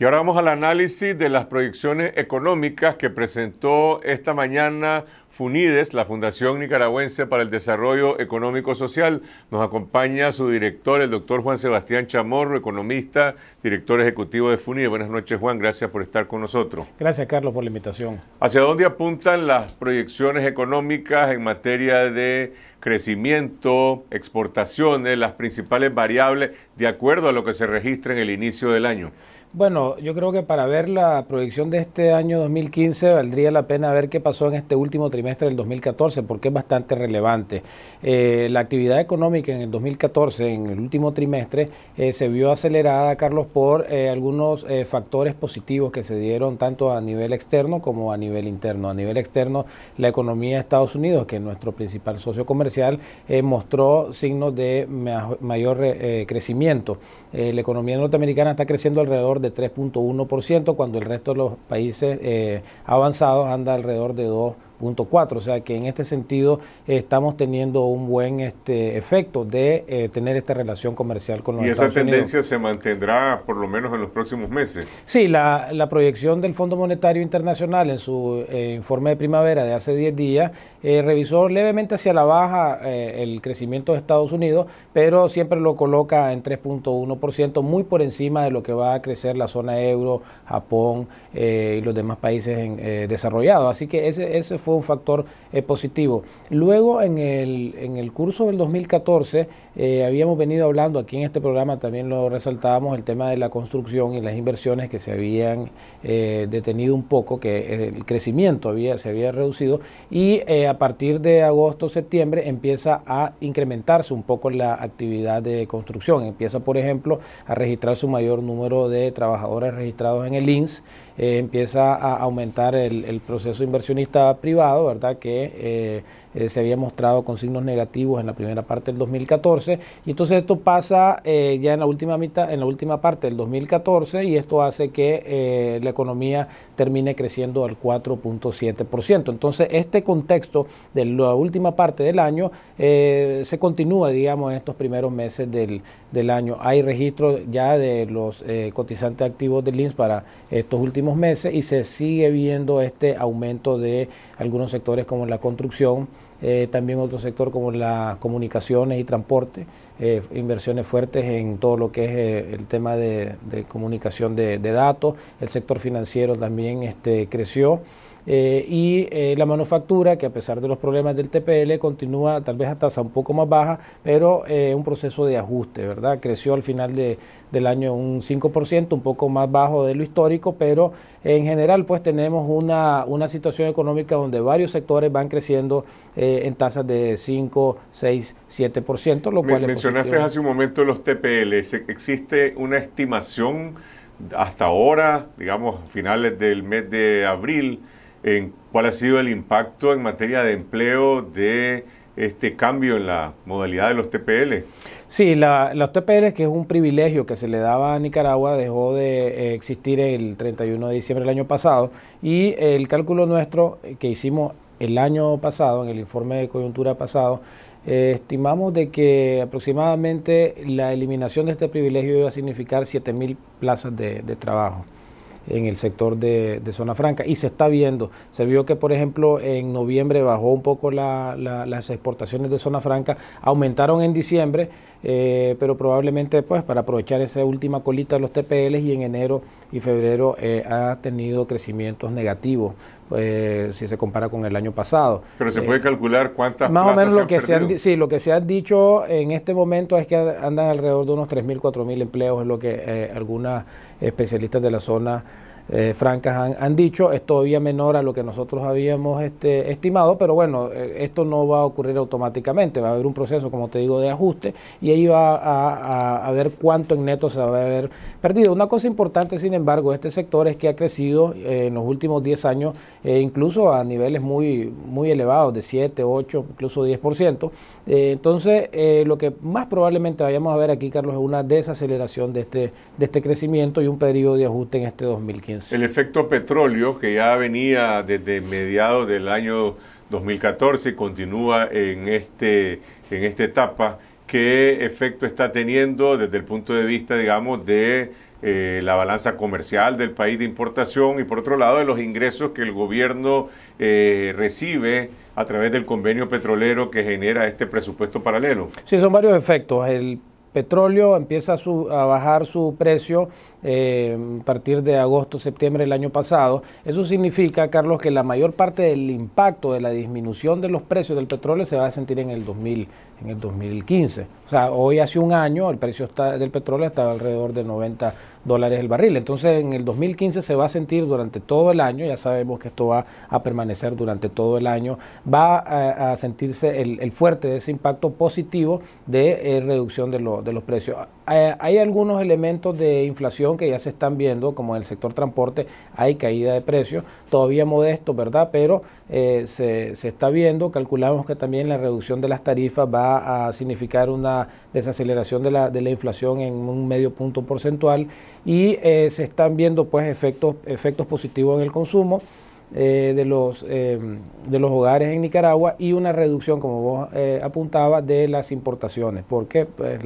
Y ahora vamos al análisis de las proyecciones económicas que presentó esta mañana FUNIDES, la Fundación Nicaragüense para el Desarrollo Económico Social. Nos acompaña su director, el doctor Juan Sebastián Chamorro, economista, director ejecutivo de FUNIDES. Buenas noches, Juan. Gracias por estar con nosotros. Gracias, Carlos, por la invitación. ¿Hacia dónde apuntan las proyecciones económicas en materia de crecimiento, exportaciones, las principales variables, de acuerdo a lo que se registra en el inicio del año? Bueno, yo creo que para ver la proyección de este año 2015 valdría la pena ver qué pasó en este último trimestre del 2014, porque es bastante relevante. Eh, la actividad económica en el 2014, en el último trimestre, eh, se vio acelerada, Carlos, por eh, algunos factores positivos que se dieron tanto a nivel externo como a nivel interno. A nivel externo, la economía de Estados Unidos, que es nuestro principal socio comercial, mostró signos de mayor crecimiento. la economía norteamericana está creciendo alrededor de 3.1%, cuando el resto de los países eh, avanzados anda alrededor de 2% o sea que en este sentido estamos teniendo un buen este, efecto de eh, tener esta relación comercial con los Estados Unidos. ¿Y esa tendencia se mantendrá por lo menos en los próximos meses? Sí, la, la proyección del Fondo Monetario Internacional en su eh, informe de primavera de hace 10 días eh, revisó levemente hacia la baja el crecimiento de Estados Unidos, pero siempre lo coloca en 3.1%, muy por encima de lo que va a crecer la zona euro, Japón y los demás países desarrollados. Así que ese, ese fue un factor eh, positivo. Luego, en el, curso del 2014, eh, habíamos venido hablando aquí en este programa, también lo resaltábamos, el tema de la construcción y las inversiones que se habían eh, detenido un poco, que el crecimiento había, se había reducido y a partir de agosto, septiembre empieza a incrementarse un poco la actividad de construcción. Empieza, por ejemplo, a registrarse un mayor número de trabajadores registrados en el INSS eh, empieza a aumentar el, el, proceso inversionista privado, ¿verdad? Que eh, eh, se había mostrado con signos negativos en la primera parte del 2014 y entonces esto pasa eh, ya en la última mitad, en la última parte del 2014 y esto hace que eh, la economía termine creciendo al 4.7%. Entonces este contexto de la última parte del año se continúa, digamos, en estos primeros meses del, del año. Hay registros ya de los cotizantes activos del INS para estos últimos meses y se sigue viendo este aumento de algunos sectores como la construcción, eh, también otro sector como las comunicaciones y transporte, eh, inversiones fuertes en todo lo que es eh, el tema de, comunicación de, de, datos, el sector financiero también este, creció. Eh, y eh, la manufactura, que a pesar de los problemas del TPL, continúa tal vez a tasa un poco más baja, pero eh, un proceso de ajuste, ¿verdad? Creció al final del año un 5%, un poco más bajo de lo histórico, pero en general pues tenemos una, situación económica donde varios sectores van creciendo eh, en tasas de 5, 6, 7%, lo cual... Me, mencionaste hace un momento los TPL, ¿existe una estimación hasta ahora, digamos, finales del mes de abril? en cuál ha sido el impacto en materia de empleo de este cambio en la modalidad de los TPL. Sí, los TPL, que es un privilegio que se le daba a Nicaragua, dejó de eh, existir el 31 de diciembre del año pasado y el cálculo nuestro eh, que hicimos el año pasado, en el informe de coyuntura pasado, eh, estimamos de que aproximadamente la eliminación de este privilegio iba a significar 7.000 plazas de trabajo en el sector de, Zona Franca y se está viendo. Se vio que, por ejemplo, en noviembre bajó un poco las exportaciones de Zona Franca, aumentaron en diciembre, eh, pero probablemente pues, para aprovechar esa última colita de los TPL y en enero y febrero eh, ha tenido crecimientos negativos eh, si se compara con el año pasado. Pero se eh, puede calcular cuántas más o menos lo que se sí, lo que se ha dicho en este momento es que andan alrededor de unos 3.000, 4.000 empleos, es lo que eh, algunas especialistas de la zona eh, francas han, dicho. Es todavía menor a lo que nosotros habíamos este, estimado, pero bueno, eh, esto no va a ocurrir automáticamente. Va a haber un proceso, como te digo, de ajuste y ahí va a, ver cuánto en neto se va a haber perdido. Una cosa importante, sin embargo, este sector es que ha crecido eh, en los últimos 10 años, incluso a niveles muy, muy elevados, de 7, 8, incluso 10%. Eh, entonces, eh, lo que más probablemente vayamos a ver aquí, Carlos, es una desaceleración de este, de este crecimiento y un periodo de ajuste en este 2015. El efecto petróleo, que ya venía desde mediados del año 2014 y continúa en, este, en esta etapa, ¿qué efecto está teniendo desde el punto de vista, digamos, de eh, la balanza comercial del país de importación y por otro lado de los ingresos que el gobierno eh, recibe a través del convenio petrolero que genera este presupuesto paralelo. Sí, son varios efectos. El petróleo empieza a, bajar su precio eh, a partir de agosto, septiembre del año pasado. Eso significa, Carlos, que la mayor parte del impacto de la disminución de los precios del petróleo se va a sentir en el, 2000, en el 2015. O sea, hoy hace un año el precio del petróleo estaba alrededor de 90 dólares el barril. Entonces, en el 2015 se va a sentir durante todo el año, ya sabemos que esto va a permanecer durante todo el año, va a, sentirse el, fuerte de ese impacto positivo de eh, reducción de los de precios. Eh, hay, algunos elementos de inflación que ya se están viendo, como en el sector transporte hay caída de precios, todavía modesto, ¿verdad? Pero eh, se, está viendo, calculamos que también la reducción de las tarifas va a significar una desaceleración de la, inflación en un medio punto porcentual y eh, se están viendo pues efectos, efectos positivos en el consumo. Eh, de, los, eh, de los hogares en Nicaragua y una reducción, como vos eh, apuntabas, de las importaciones, porque pues,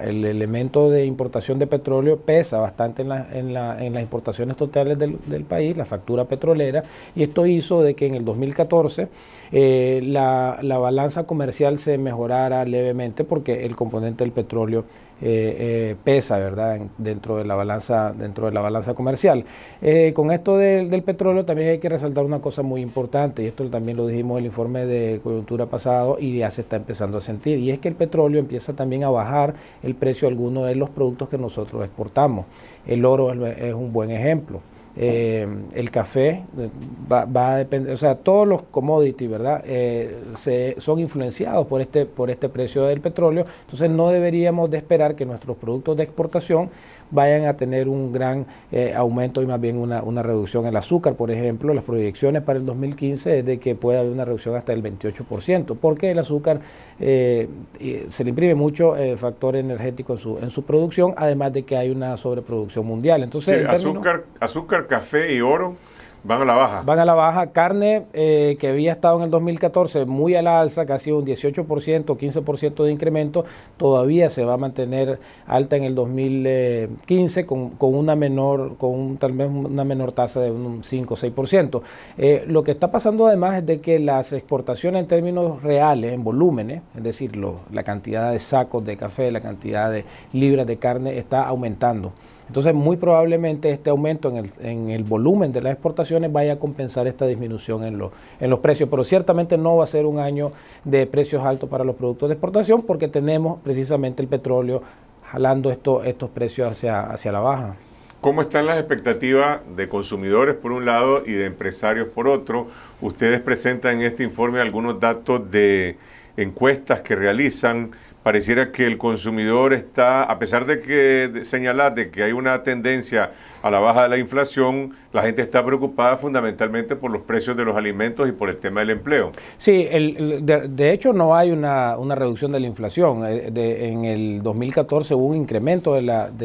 el elemento de importación de petróleo pesa bastante en, las importaciones totales del, del, país, la factura petrolera, y esto hizo de que en el 2014 la balanza comercial se mejorara levemente porque el componente del petróleo eh, eh, pesa, ¿verdad?, dentro de la balanza, dentro de la balanza comercial. Eh, con esto del petróleo también hay que resaltar una cosa muy importante, y esto también lo dijimos en el informe de coyuntura pasado y ya se está empezando a sentir, y es que el petróleo empieza también a bajar el precio de algunos de los productos que nosotros exportamos. El oro es un buen ejemplo eh, el café, eh, va, a depender, o sea, todos los commodities, ¿verdad? Eh, se, son influenciados por este, por este precio del petróleo, entonces no deberíamos de esperar que nuestros productos de exportación vayan a tener un gran eh, aumento y más bien una, reducción en el azúcar, por ejemplo, las proyecciones para el 2015 es de que pueda haber una reducción hasta el 28%, porque el azúcar eh, eh, se le imprime mucho factor energético en su, en su producción, además de que hay una sobreproducción mundial. Entonces, azúcar, azúcar, café y oro Van a la baja. Van a la baja. Carne, eh, que había estado en el 2014 muy a la alza, casi un 18%, 15% de incremento, todavía se va a mantener alta en el 2015 con, una menor, con tal vez una menor tasa de un 5 o 6%. Eh, lo que está pasando además es de que las exportaciones en términos reales, en volúmenes, es decir, la cantidad de sacos de café, la cantidad de libras de carne está aumentando. Entonces, muy probablemente este aumento en el, en el, volumen de las exportaciones vaya a compensar esta disminución en, en los precios, pero ciertamente no va a ser un año de precios altos para los productos de exportación porque tenemos precisamente el petróleo jalando esto, estos precios hacia, hacia la baja. ¿Cómo están las expectativas de consumidores por un lado y de empresarios por otro? Ustedes presentan en este informe algunos datos de encuestas que realizan pareciera que el consumidor está, a pesar de que señalaste que hay una tendencia a la baja de la inflación, la gente está preocupada fundamentalmente por los precios de los alimentos y por el tema del empleo. Sí, el, de, hecho no hay una, reducción de la inflación. Eh, en el 2014 hubo un incremento de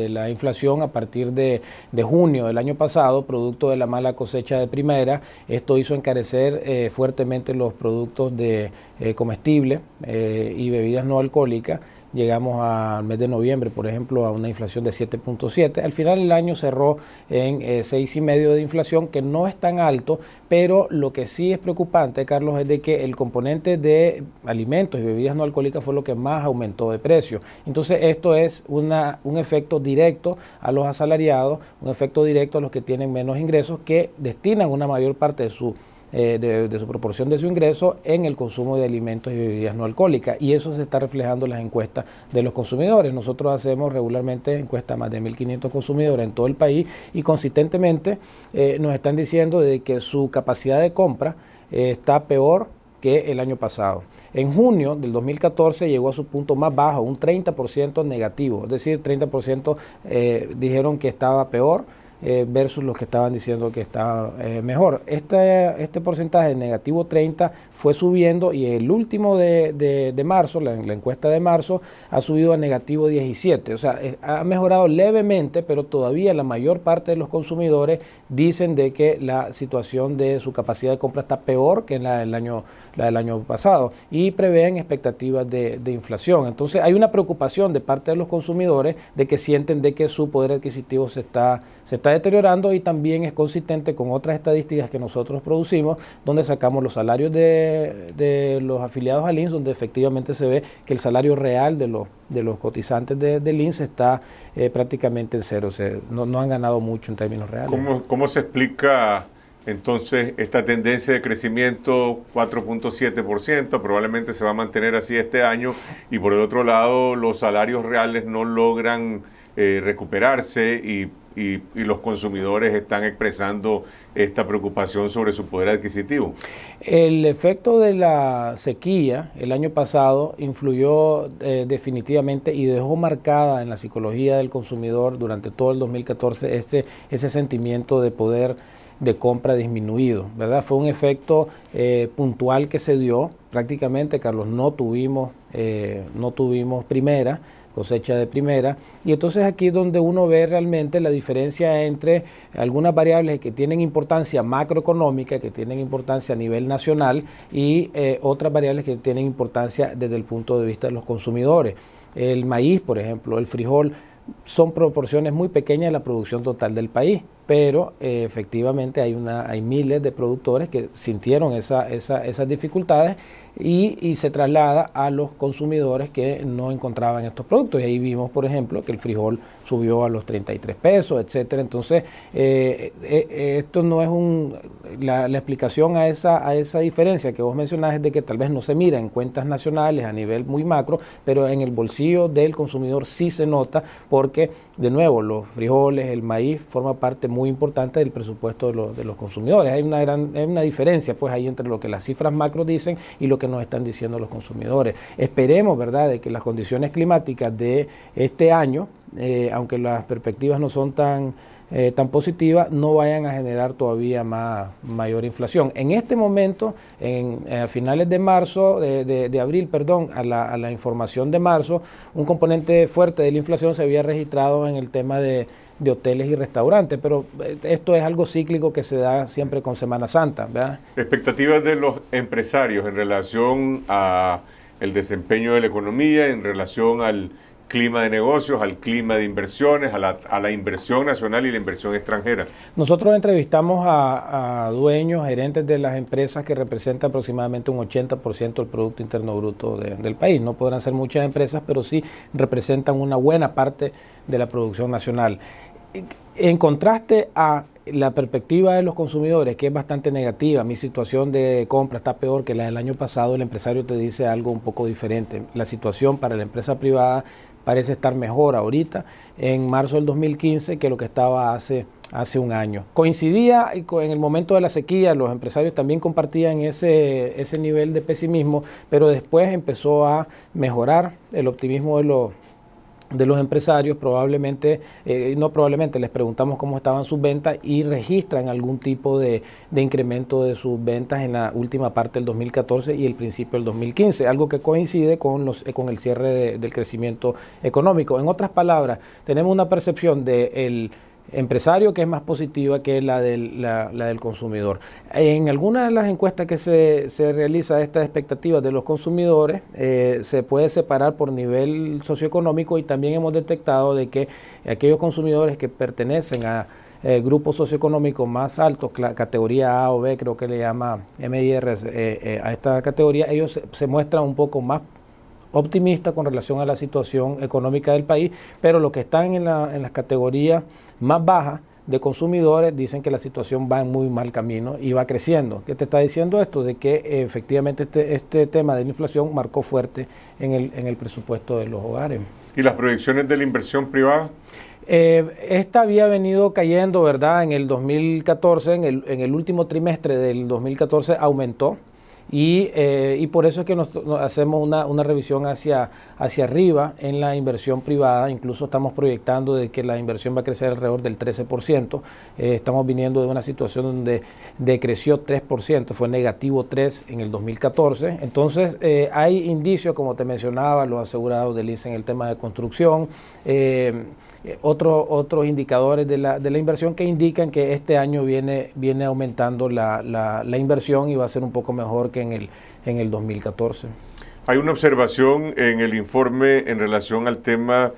la, inflación a partir de, junio del año pasado, producto de la mala cosecha de primera. Esto hizo encarecer eh, fuertemente los productos de eh, comestible y bebidas no alcohólicas Llegamos al mes de noviembre, por ejemplo, a una inflación de 7.7. Al final del año cerró en eh, y 6,5 de inflación, que no es tan alto, pero lo que sí es preocupante, Carlos, es de que el componente de alimentos y bebidas no alcohólicas fue lo que más aumentó de precio. Entonces, esto es una, un efecto directo a los asalariados, un efecto directo a los que tienen menos ingresos, que destinan una mayor parte de su eh, de, su proporción de su ingreso en el consumo de alimentos y bebidas no alcohólicas. Y eso se está reflejando en las encuestas de los consumidores. Nosotros hacemos regularmente encuestas a más de 1.500 consumidores en todo el país y consistentemente eh, nos están diciendo de que su capacidad de compra eh, está peor que el año pasado. En junio del 2014 llegó a su punto más bajo, un 30% negativo, es decir, 30% dijeron que estaba peor eh, versus los que estaban diciendo que estaba eh, mejor. Este, este porcentaje negativo 30 fue subiendo y el último de, marzo, la, encuesta de marzo, ha subido a negativo 17. O sea, ha mejorado levemente, pero todavía la mayor parte de los consumidores dicen de que la situación de su capacidad de compra está peor que en la del año, la del año pasado y prevén expectativas de, de inflación. Entonces hay una preocupación de parte de los consumidores de que sienten de que su poder adquisitivo se está está deteriorando y también es consistente con otras estadísticas que nosotros producimos, donde sacamos los salarios de, de los afiliados a Lins, donde efectivamente se ve que el salario real de los, de los cotizantes de, Lins está eh, prácticamente en cero, o no, han ganado mucho en términos reales. ¿Cómo, cómo se explica entonces esta tendencia de crecimiento 4.7% probablemente se va a mantener así este año y por el otro lado los salarios reales no logran eh, recuperarse y, los consumidores están expresando esta preocupación sobre su poder adquisitivo. El efecto de la sequía el año pasado influyó eh, definitivamente y dejó marcada en la psicología del consumidor durante todo el 2014 este, ese sentimiento de poder de compra disminuido, ¿verdad? Fue un efecto eh, puntual que se dio prácticamente, Carlos, no tuvimos, no tuvimos primera, cosecha de primera. Y entonces aquí es donde uno ve realmente la diferencia entre algunas variables que tienen importancia macroeconómica, que tienen importancia a nivel nacional, y eh, otras variables que tienen importancia desde el punto de vista de los consumidores. El maíz, por ejemplo, el frijol, son proporciones muy pequeñas de la producción total del país pero eh, efectivamente hay, una, hay miles de productores que sintieron esas dificultades y, se traslada a los consumidores que no encontraban estos productos. Y ahí vimos, por ejemplo, que el frijol subió a los 33 pesos, etcétera. Entonces, eh, eh, esto no es un... La, explicación a esa, a esa diferencia que vos mencionás es de que tal vez no se mira en cuentas nacionales a nivel muy macro, pero en el bolsillo del consumidor sí se nota porque de nuevo, los frijoles, el maíz, forma parte muy importante del presupuesto de los, consumidores. Hay una gran hay una diferencia pues ahí entre lo que las cifras macro dicen y lo que nos están diciendo los consumidores. Esperemos, ¿verdad?, de que las condiciones climáticas de este año, eh, aunque las perspectivas no son tan eh, tan positiva no vayan a generar todavía más, mayor inflación. En este momento, en, eh, a finales de marzo, de, abril, perdón, a la, a la información de marzo, un componente fuerte de la inflación se había registrado en el tema de hoteles y restaurantes, pero eh, esto es algo cíclico que se da siempre con Semana Santa. Expectativas de los empresarios en relación a el desempeño de la economía, en relación al clima de negocios, al clima de inversiones, a la, inversión nacional y la inversión extranjera. Nosotros entrevistamos a, dueños, gerentes de las empresas que representan aproximadamente un 80% del Producto Interno Bruto del país. No podrán ser muchas empresas, pero sí representan una buena parte de la producción nacional. En contraste a la perspectiva de los consumidores, que es bastante negativa, mi situación de compra está peor que la del año pasado, el empresario te dice algo un poco diferente. La situación para la empresa privada parece estar mejor ahorita en marzo del 2015 que lo que estaba hace, hace un año. Coincidía en el momento de la sequía, los empresarios también compartían ese, ese nivel de pesimismo, pero después empezó a mejorar el optimismo de los de los empresarios, probablemente, eh, no probablemente, les preguntamos cómo estaban sus ventas y registran algún tipo de, incremento de sus ventas en la última parte del 2014 y el principio del 2015, algo que coincide con, los, eh, con el cierre del crecimiento económico. En otras palabras, tenemos una percepción de el, empresario que es más positiva que la del, consumidor. En algunas de las encuestas que se, se realiza estas expectativas de los consumidores eh, se puede separar por nivel socioeconómico y también hemos detectado de que aquellos consumidores que pertenecen a eh, grupos socioeconómicos más altos, categoría A o B, creo que le llama MIR eh, a esta categoría, ellos se, muestran un poco más optimistas con relación a la situación económica del país, pero los que están en, en las categorías más baja de consumidores dicen que la situación va en muy mal camino y va creciendo. ¿Qué te está diciendo esto? De que eh, efectivamente este, este, tema de la inflación marcó fuerte en el, en el presupuesto de los hogares. ¿Y las proyecciones de la inversión privada? Eh, esta había venido cayendo, ¿verdad? En el 2014, en el, en el último trimestre del 2014 aumentó eh, y, por eso es que nos, hacemos una, revisión hacia, hacia arriba en la inversión privada, incluso estamos proyectando de que la inversión va a crecer alrededor del 13%, eh, estamos viniendo de una situación donde decreció 3%, fue negativo 3% en el 2014, entonces eh, hay indicios, como te mencionaba, los asegurados del ICE en el tema de construcción, otros, otros indicadores de la, de la inversión que indican que este año viene, viene aumentando la, la, la inversión y va a ser un poco mejor que en el, en el 2014. Hay una observación en el informe en relación al tema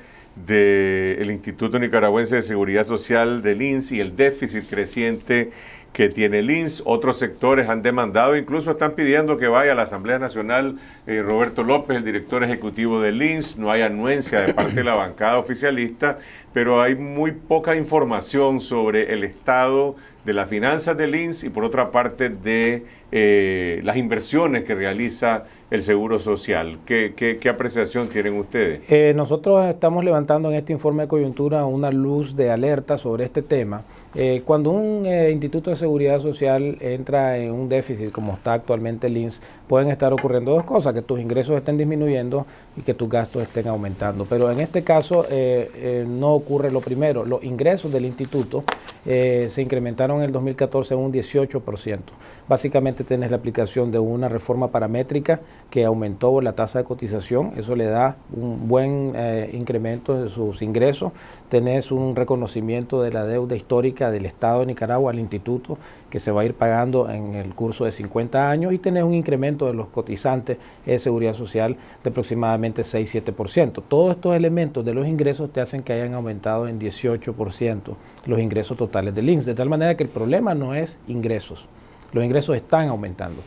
del Instituto Nicaragüense de Seguridad Social del y el déficit creciente que tiene el Otros sectores han demandado, incluso están pidiendo que vaya a la Asamblea Nacional eh, Roberto López, el director ejecutivo del INS. No hay anuencia de parte de la bancada oficialista, pero hay muy poca información sobre el estado de las finanzas del INS y por otra parte de eh, las inversiones que realiza el Seguro Social. ¿Qué, apreciación tienen ustedes? Eh, nosotros estamos levantando en este informe de coyuntura una luz de alerta sobre este tema eh, cuando un eh, instituto de seguridad social entra en un déficit como está actualmente el INS, pueden estar ocurriendo dos cosas, que tus ingresos estén disminuyendo y que tus gastos estén aumentando. Pero en este caso eh, no ocurre lo primero. Los ingresos del instituto se incrementaron en el 2014 un 18%. Básicamente tienes la aplicación de una reforma paramétrica que aumentó la tasa de cotización, eso le da un buen incremento de sus ingresos. Tenés un reconocimiento de la deuda histórica del Estado de Nicaragua al instituto que se va a ir pagando en el curso de 50 años y tener un incremento de los cotizantes de seguridad social de aproximadamente 6-7%. Todos estos elementos de los ingresos te hacen que hayan aumentado en 18% los ingresos totales del INSS, de tal manera que el problema no es ingresos, los ingresos están aumentando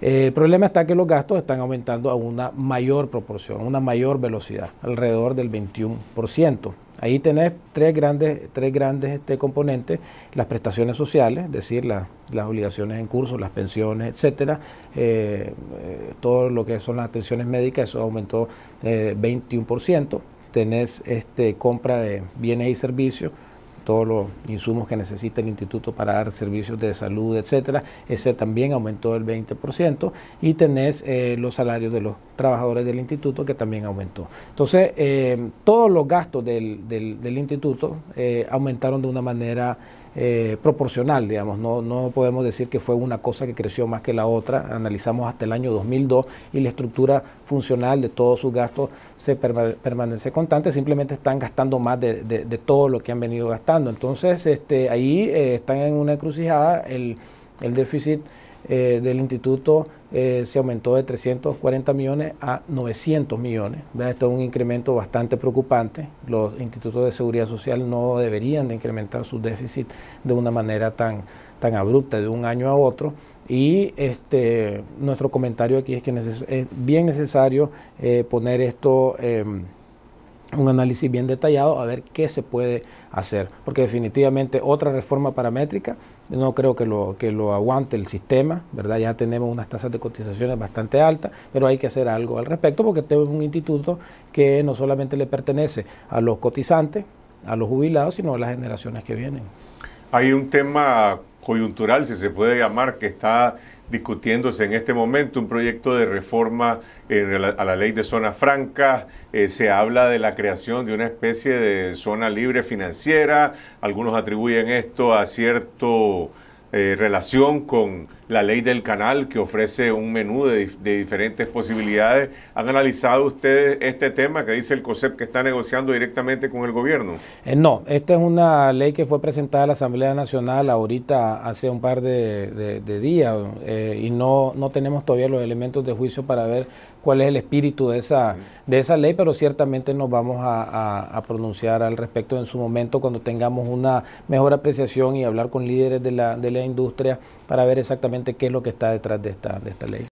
el problema está que los gastos están aumentando a una mayor proporción, a una mayor velocidad, alrededor del 21%. Ahí tenés tres grandes, tres grandes este, componentes, las prestaciones sociales, es decir, las obligaciones en curso, las pensiones, etcétera, eh, eh, todo lo que son las atenciones médicas, eso aumentó 21%, eh, tenés este, compra de bienes y servicios, todos los insumos que necesita el instituto para dar servicios de salud, etcétera. Ese también aumentó el 20% y tenés eh, los salarios de los trabajadores del instituto que también aumentó. Entonces, eh, todos los gastos del, instituto eh, aumentaron de una manera eh, proporcional, digamos, no, no podemos decir que fue una cosa que creció más que la otra, analizamos hasta el año 2002 y la estructura funcional de todos sus gastos se permanece constante, simplemente están gastando más de, de, todo lo que han venido gastando. Entonces, este, ahí eh, están en una encrucijada, el, el déficit eh, del instituto eh, se aumentó de 340 millones a 900 millones. Esto es un incremento bastante preocupante. Los institutos de seguridad social no deberían incrementar su déficit de una manera tan, tan abrupta de un año a otro. Y este, nuestro comentario aquí es que es bien necesario eh, poner esto em, un análisis bien detallado a ver qué se puede hacer, porque definitivamente otra reforma paramétrica no creo que lo, que lo aguante el sistema, ¿verdad? Ya tenemos unas tasas de cotizaciones bastante altas, pero hay que hacer algo al respecto porque tenemos este un instituto que no solamente le pertenece a los cotizantes, a los jubilados, sino a las generaciones que vienen. Hay un tema coyuntural, si se puede llamar, que está discutiéndose en este momento, un proyecto de reforma eh, a la ley de zonas francas, eh, se habla de la creación de una especie de zona libre financiera, algunos atribuyen esto a cierta eh, relación con la ley del canal que ofrece un menú de, diferentes posibilidades. ¿Han analizado ustedes este tema que dice el COSEP que está negociando directamente con el gobierno? Eh, no, esta es una ley que fue presentada a la Asamblea Nacional ahorita hace un par de, días eh, y no, no tenemos todavía los elementos de juicio para ver cuál es el espíritu de esa, de esa ley, pero ciertamente nos vamos a, a pronunciar al respecto en su momento cuando tengamos una mejor apreciación y hablar con líderes de la, de la industria para ver exactamente qué es lo que está detrás de esta, de esta ley.